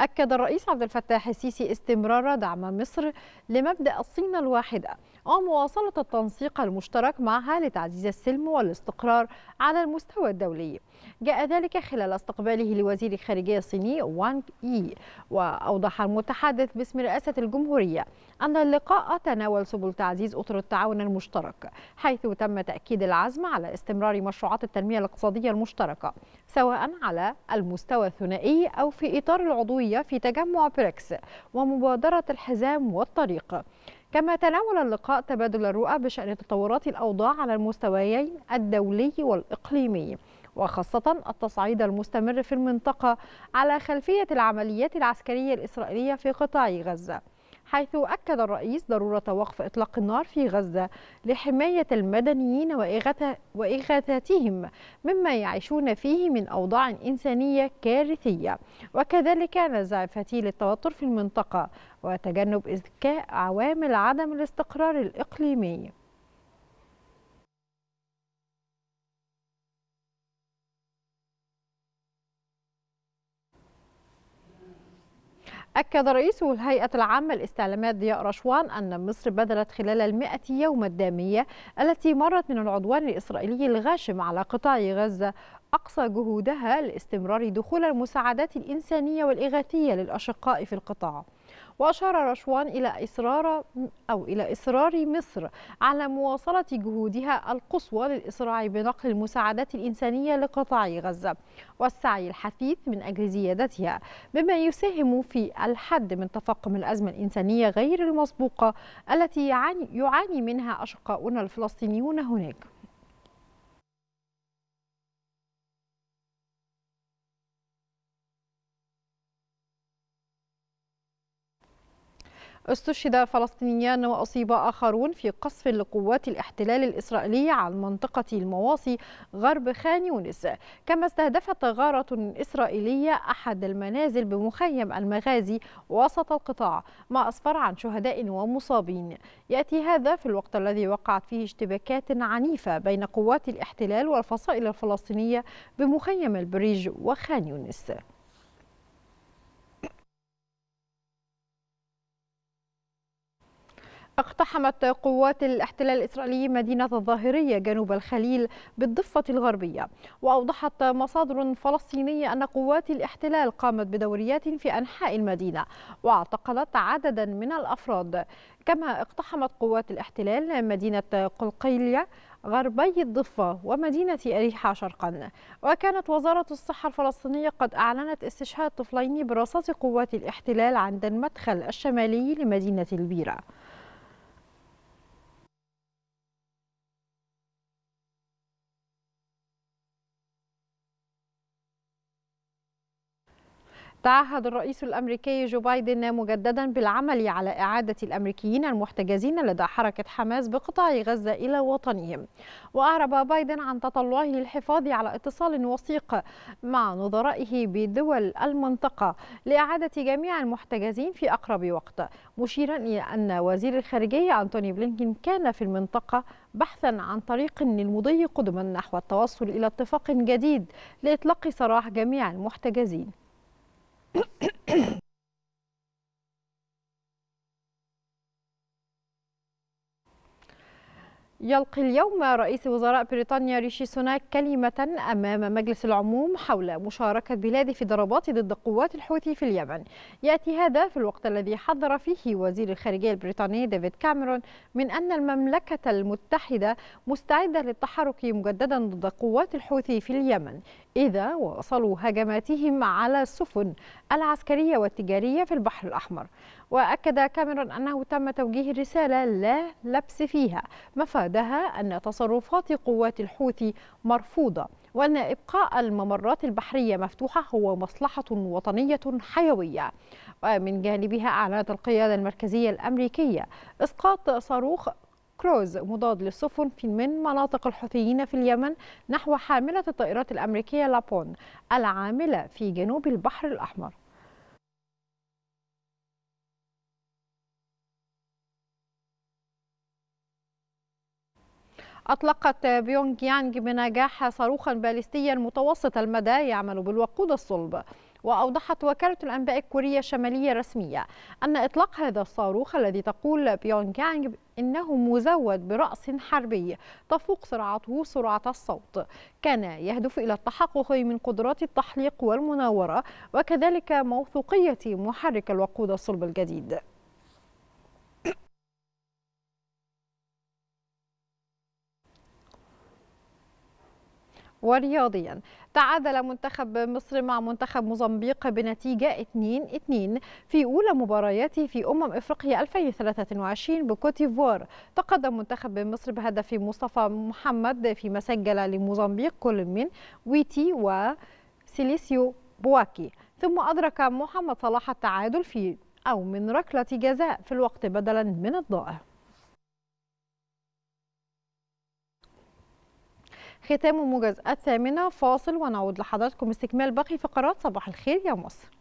أكد الرئيس عبد الفتاح السيسي استمرار دعم مصر لمبدأ الصين الواحدة ومواصلة التنسيق المشترك معها لتعزيز السلم والاستقرار على المستوى الدولي جاء ذلك خلال استقباله لوزير الخارجية الصيني وانغ إي وأوضح المتحدث باسم رئاسة الجمهورية أن اللقاء تناول سبل تعزيز أطر التعاون المشترك حيث تم تأكيد العزم على استمرار مشروعات التنمية الاقتصادية المشتركة سواء على المستوى الثنائي أو في إطار العضوية الرياضية في تجمع بريكس ومبادرة الحزام والطريق كما تناول اللقاء تبادل الرؤى بشأن تطورات الأوضاع على المستويين الدولي والإقليمي وخاصة التصعيد المستمر في المنطقة على خلفية العمليات العسكرية الإسرائيلية في قطاع غزة حيث أكد الرئيس ضرورة وقف إطلاق النار في غزة لحماية المدنيين وإغاثتهم مما يعيشون فيه من أوضاع إنسانية كارثية وكذلك نزع فتيل التوتر في المنطقة وتجنب إذكاء عوامل عدم الاستقرار الإقليمي أكد رئيس الهيئة العامة للاستعلامات ضياء رشوان أن مصر بذلت خلال المائة يوم الدامية التي مرت من العدوان الإسرائيلي الغاشم على قطاع غزة أقصى جهودها لاستمرار دخول المساعدات الإنسانية والإغاثية للأشقاء في القطاع وأشار رشوان إلى إصرار أو إلى إصرار مصر على مواصلة جهودها القصوى للإسراع بنقل المساعدات الإنسانية لقطاع غزة والسعي الحثيث من أجل زيادتها بما يساهم في الحد من تفاقم الأزمة الإنسانية غير المسبوقة التي يعاني, يعاني منها أشقاؤنا الفلسطينيون هناك استشهد فلسطينيان وأصيب آخرون في قصف لقوات الاحتلال الإسرائيلي على منطقة المواصي غرب خان يونس كما استهدفت غارة إسرائيلية أحد المنازل بمخيم المغازي وسط القطاع ما أسفر عن شهداء ومصابين يأتي هذا في الوقت الذي وقعت فيه اشتباكات عنيفة بين قوات الاحتلال والفصائل الفلسطينية بمخيم البريج وخان يونس اقتحمت قوات الاحتلال الإسرائيلي مدينة الظاهرية جنوب الخليل بالضفة الغربية وأوضحت مصادر فلسطينية أن قوات الاحتلال قامت بدوريات في أنحاء المدينة واعتقلت عددا من الأفراد كما اقتحمت قوات الاحتلال مدينة قلقيلية غربي الضفة ومدينة أريحة شرقا وكانت وزارة الصحة الفلسطينية قد أعلنت استشهاد طفلين برصاص قوات الاحتلال عند المدخل الشمالي لمدينة البيرة تعهد الرئيس الامريكي جو بايدن مجددا بالعمل على اعاده الامريكيين المحتجزين لدى حركه حماس بقطاع غزه الى وطنهم. واعرب بايدن عن تطلعه للحفاظ على اتصال وثيق مع نظرائه بدول المنطقه لاعاده جميع المحتجزين في اقرب وقت، مشيرا الى ان وزير الخارجيه انتوني بلينكين كان في المنطقه بحثا عن طريق للمضي قدما نحو التوصل الى اتفاق جديد لاطلاق سراح جميع المحتجزين. يلقي اليوم رئيس وزراء بريطانيا ريشي سوناك كلمة أمام مجلس العموم حول مشاركة بلاده في ضربات ضد قوات الحوثي في اليمن يأتي هذا في الوقت الذي حذر فيه وزير الخارجية البريطاني ديفيد كاميرون من أن المملكة المتحدة مستعدة للتحرك مجددا ضد قوات الحوثي في اليمن إذا واصلوا هجماتهم على السفن العسكرية والتجارية في البحر الأحمر وأكد كاميرون أنه تم توجيه رسالة لا لبس فيها مفادها أن تصرفات قوات الحوثي مرفوضة وأن إبقاء الممرات البحرية مفتوحة هو مصلحة وطنية حيوية ومن جانبها أعلنت القيادة المركزية الأمريكية إسقاط صاروخ كروز مضاد للسفن في من مناطق الحوثيين في اليمن نحو حاملة الطائرات الأمريكية لابون العاملة في جنوب البحر الأحمر أطلقت بيونغ يانج بنجاح صاروخا باليستيا متوسط المدى يعمل بالوقود الصلب وأوضحت وكالة الأنباء الكورية الشمالية رسمية أن إطلاق هذا الصاروخ الذي تقول بيونغيانغ إنه مزود برأس حربي تفوق سرعته سرعة الصوت كان يهدف إلى التحقق من قدرات التحليق والمناورة وكذلك موثوقية محرك الوقود الصلب الجديد ورياضيا تعادل منتخب مصر مع منتخب موزمبيق بنتيجة 2-2 في أولى مبارياته في أمم إفريقيا 2023 بكوتيفوار تقدم منتخب مصر بهدف مصطفى محمد فيما سجل لموزمبيق كل من ويتي وسيليسيو بواكي ثم أدرك محمد صلاح التعادل في أو من ركلة جزاء في الوقت بدلا من الضائع ختام موجز الثامنة فاصل ونعود لحضراتكم استكمال باقي فقرات صباح الخير يا مصر